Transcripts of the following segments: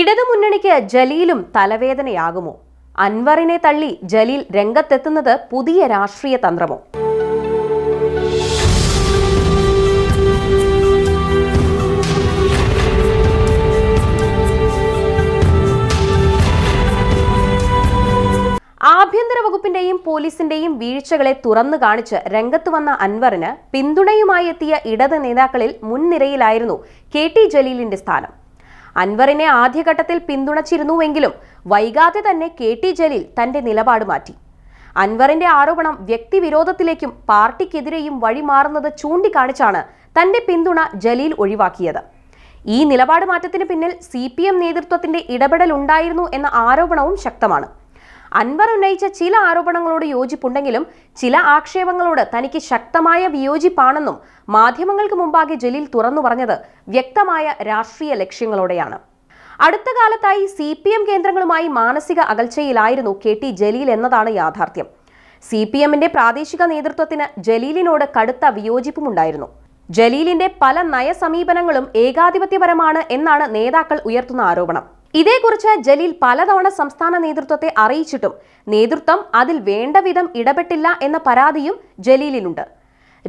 ഇടതുമുന്നണിക്ക് ജലീലും തലവേദനയാകുമോ അൻവറിനെ തള്ളി ജലീൽ രംഗത്തെത്തുന്നത് പുതിയ രാഷ്ട്രീയ തന്ത്രമോ ആഭ്യന്തര വകുപ്പിന്റെയും പോലീസിന്റെയും വീഴ്ചകളെ തുറന്നു കാണിച്ച് രംഗത്തു വന്ന അൻവറിന് പിന്തുണയുമായി എത്തിയ ഇടത് നേതാക്കളിൽ മുൻനിരയിലായിരുന്നു കെ ടി ജലീലിന്റെ സ്ഥാനം അൻവറിനെ ആദ്യഘട്ടത്തിൽ പിന്തുണച്ചിരുന്നുവെങ്കിലും വൈകാതെ തന്നെ കെ ടി ജലീൽ തന്റെ നിലപാട് മാറ്റി അൻവറിന്റെ ആരോപണം വ്യക്തിവിരോധത്തിലേക്കും പാർട്ടിക്കെതിരെയും വഴിമാറുന്നത് ചൂണ്ടിക്കാണിച്ചാണ് തന്റെ പിന്തുണ ജലീൽ ഒഴിവാക്കിയത് ഈ നിലപാട് മാറ്റത്തിന് പിന്നിൽ സി പി എം നേതൃത്വത്തിന്റെ ഇടപെടലുണ്ടായിരുന്നു എന്ന ആരോപണവും ശക്തമാണ് അൻവർ ഉന്നയിച്ച ചില ആരോപണങ്ങളോട് യോജിപ്പുണ്ടെങ്കിലും ചില ആക്ഷേപങ്ങളോട് തനിക്ക് ശക്തമായ വിയോജിപ്പാണെന്നും മാധ്യമങ്ങൾക്ക് മുമ്പാകെ ജലീൽ തുറന്നു പറഞ്ഞത് വ്യക്തമായ രാഷ്ട്രീയ ലക്ഷ്യങ്ങളോടെയാണ് അടുത്ത കാലത്തായി സി പി എം കേന്ദ്രങ്ങളുമായി മാനസിക അകൽച്ചയിലായിരുന്നു കെ ടി ജലീൽ എന്നതാണ് യാഥാർത്ഥ്യം സി പി എമ്മിന്റെ പ്രാദേശിക നേതൃത്വത്തിന് ജലീലിനോട് കടുത്ത വിയോജിപ്പുമുണ്ടായിരുന്നു ജലീലിന്റെ പല നയസമീപനങ്ങളും ഏകാധിപത്യപരമാണ് എന്നാണ് നേതാക്കൾ ഉയർത്തുന്ന ആരോപണം ഇതേക്കുറിച്ച് ജലീൽ പലതവണ സംസ്ഥാന നേതൃത്വത്തെ അറിയിച്ചിട്ടും നേതൃത്വം അതിൽ വേണ്ട വിധം ഇടപെട്ടില്ല എന്ന പരാതിയും ജലീലിനുണ്ട്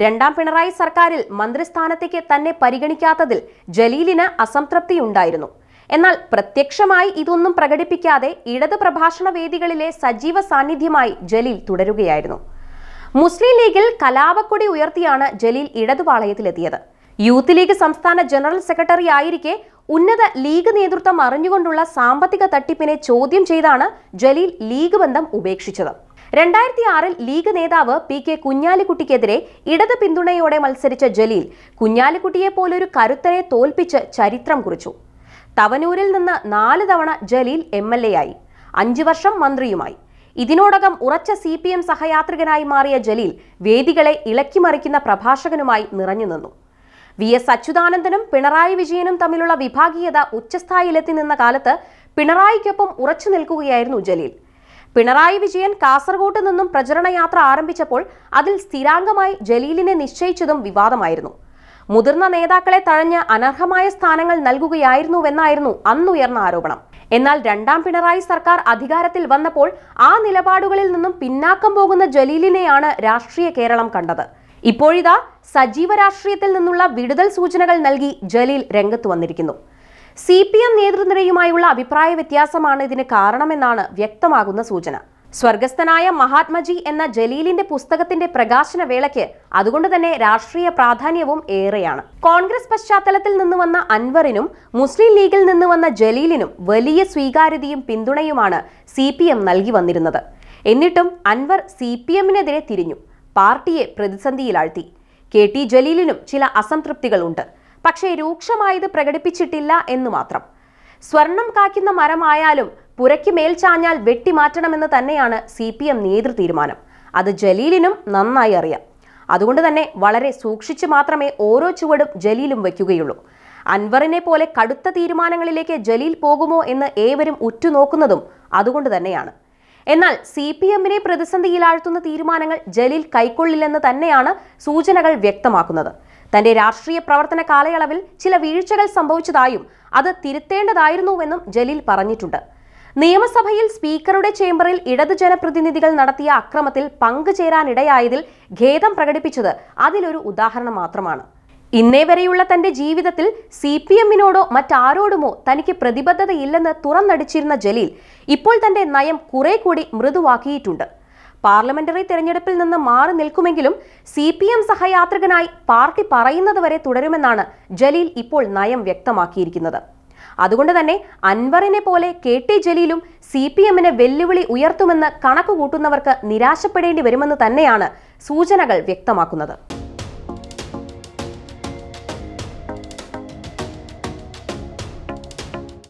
രണ്ടാം പിണറായി സർക്കാരിൽ മന്ത്രിസ്ഥാനത്തേക്ക് തന്നെ പരിഗണിക്കാത്തതിൽ ജലീലിന് അസംതൃപ്തിയുണ്ടായിരുന്നു എന്നാൽ പ്രത്യക്ഷമായി ഇതൊന്നും പ്രകടിപ്പിക്കാതെ ഇടത് പ്രഭാഷണ വേദികളിലെ സജീവ സാന്നിധ്യമായി ജലീൽ തുടരുകയായിരുന്നു മുസ്ലിം ലീഗിൽ കലാപക്കൊടി ഉയർത്തിയാണ് ജലീൽ ഇടതുപാളയത്തിലെത്തിയത് യൂത്ത് ലീഗ് സംസ്ഥാന ജനറൽ സെക്രട്ടറി ആയിരിക്കെ ഉന്നത ലീഗ് നേതൃത്വം അറിഞ്ഞുകൊണ്ടുള്ള സാമ്പത്തിക തട്ടിപ്പിനെ ചോദ്യം ചെയ്താണ് ജലീൽ ലീഗ് ബന്ധം ഉപേക്ഷിച്ചത് രണ്ടായിരത്തി ആറിൽ ലീഗ് നേതാവ് പി കെ കുഞ്ഞാലിക്കുട്ടിക്കെതിരെ ഇടത് പിന്തുണയോടെ മത്സരിച്ച ജലീൽ കുഞ്ഞാലിക്കുട്ടിയെ പോലൊരു കരുത്തരെ തോൽപ്പിച്ച് ചരിത്രം കുറിച്ചു തവനൂരിൽ നിന്ന് നാല് തവണ ജലീൽ എം എൽ എ ആയി അഞ്ചു വർഷം മന്ത്രിയുമായി ഇതിനോടകം ഉറച്ച സി പി എം സഹയാത്രികനായി മാറിയ ജലീൽ വേദികളെ ഇളക്കിമറിക്കുന്ന പ്രഭാഷകനുമായി നിറഞ്ഞു നിന്നു വി എസ് അച്യുതാനന്ദനും പിണറായി വിജയനും തമ്മിലുള്ള വിഭാഗീയത ഉച്ചസ്ഥായിലെത്തി നിന്ന കാലത്ത് പിണറായിക്കൊപ്പം ഉറച്ചു നിൽക്കുകയായിരുന്നു ജലീൽ പിണറായി വിജയൻ കാസർഗോട്ട് നിന്നും യാത്ര ആരംഭിച്ചപ്പോൾ അതിൽ സ്ഥിരാംഗമായി ജലീലിനെ നിശ്ചയിച്ചതും വിവാദമായിരുന്നു മുതിർന്ന നേതാക്കളെ തഴഞ്ഞ് അനർഹമായ സ്ഥാനങ്ങൾ നൽകുകയായിരുന്നുവെന്നായിരുന്നു അന്നുയർന്ന ആരോപണം എന്നാൽ രണ്ടാം പിണറായി സർക്കാർ അധികാരത്തിൽ വന്നപ്പോൾ ആ നിലപാടുകളിൽ നിന്നും പിന്നാക്കം പോകുന്ന ജലീലിനെയാണ് രാഷ്ട്രീയ കേരളം കണ്ടത് ഇപ്പോഴിതാ സജീവ രാഷ്ട്രീയത്തിൽ നിന്നുള്ള വിടുതൽ സൂചനകൾ നൽകി ജലീൽ രംഗത്ത് വന്നിരിക്കുന്നു സി പി എം നേതൃനിരയുമായുള്ള അഭിപ്രായ വ്യത്യാസമാണ് ഇതിന് കാരണമെന്നാണ് വ്യക്തമാകുന്ന സൂചന സ്വർഗസ്ഥനായ മഹാത്മജി എന്ന ജലീലിന്റെ പുസ്തകത്തിന്റെ പ്രകാശന വേളയ്ക്ക് അതുകൊണ്ട് തന്നെ രാഷ്ട്രീയ പ്രാധാന്യവും ഏറെയാണ് കോൺഗ്രസ് പശ്ചാത്തലത്തിൽ നിന്ന് വന്ന അൻവറിനും മുസ്ലിം ലീഗിൽ നിന്ന് വന്ന ജലീലിനും വലിയ സ്വീകാര്യതയും പിന്തുണയുമാണ് സി നൽകി വന്നിരുന്നത് എന്നിട്ടും അൻവർ സി തിരിഞ്ഞു പാർട്ടിയെ പ്രതിസന്ധിയിലാഴ്ത്തി കെ ടി ജലീലിനും ചില അസംതൃപ്തികളുണ്ട് പക്ഷേ രൂക്ഷമായത് പ്രകടിപ്പിച്ചിട്ടില്ല എന്ന് മാത്രം സ്വർണം കാക്കുന്ന മരമായാലും പുരയ്ക്ക് മേൽച്ചാഞ്ഞാൽ വെട്ടിമാറ്റണമെന്ന് തന്നെയാണ് സി പി എം നേതൃ തീരുമാനം അത് ജലീലിനും നന്നായി അറിയാം അതുകൊണ്ട് തന്നെ വളരെ സൂക്ഷിച്ച് മാത്രമേ ഓരോ ചുവടും ജലീലും വയ്ക്കുകയുള്ളൂ അൻവറിനെ പോലെ കടുത്ത തീരുമാനങ്ങളിലേക്ക് ജലീൽ പോകുമോ എന്ന് ഏവരും ഉറ്റുനോക്കുന്നതും അതുകൊണ്ട് തന്നെയാണ് എന്നാൽ സി പി എമ്മിനെ പ്രതിസന്ധിയിലാഴ്ത്തുന്ന തീരുമാനങ്ങൾ ജലീൽ കൈക്കൊള്ളില്ലെന്ന് തന്നെയാണ് സൂചനകൾ വ്യക്തമാക്കുന്നത് തന്റെ രാഷ്ട്രീയ പ്രവർത്തന കാലയളവിൽ ചില വീഴ്ചകൾ സംഭവിച്ചതായും അത് തിരുത്തേണ്ടതായിരുന്നുവെന്നും ജലീൽ പറഞ്ഞിട്ടുണ്ട് നിയമസഭയിൽ സ്പീക്കറുടെ ചേംബറിൽ ഇടതു ജനപ്രതിനിധികൾ നടത്തിയ അക്രമത്തിൽ പങ്കുചേരാനിടയായതിൽ ഖേദം പ്രകടിപ്പിച്ചത് അതിലൊരു ഉദാഹരണം മാത്രമാണ് ഇന്നേ വരെയുള്ള തന്റെ ജീവിതത്തിൽ സി പി എമ്മിനോടോ മറ്റാരോടുമോ തനിക്ക് പ്രതിബദ്ധതയില്ലെന്ന് തുറന്നടിച്ചിരുന്ന ജലീൽ ഇപ്പോൾ തന്റെ നയം കുറെ കൂടി മൃദുവാക്കിയിട്ടുണ്ട് പാർലമെന്ററി തെരഞ്ഞെടുപ്പിൽ നിന്ന് മാറി നിൽക്കുമെങ്കിലും സി പി എം സഹയാത്രികനായി പാർട്ടി പറയുന്നത് വരെ തുടരുമെന്നാണ് ജലീൽ ഇപ്പോൾ നയം വ്യക്തമാക്കിയിരിക്കുന്നത് അതുകൊണ്ട് തന്നെ അൻവറിനെ പോലെ കെ ടി ജലീലും സി പി എമ്മിന് വെല്ലുവിളി ഉയർത്തുമെന്ന് കണക്കുകൂട്ടുന്നവർക്ക് നിരാശപ്പെടേണ്ടി വരുമെന്ന് തന്നെയാണ് സൂചനകൾ വ്യക്തമാക്കുന്നത്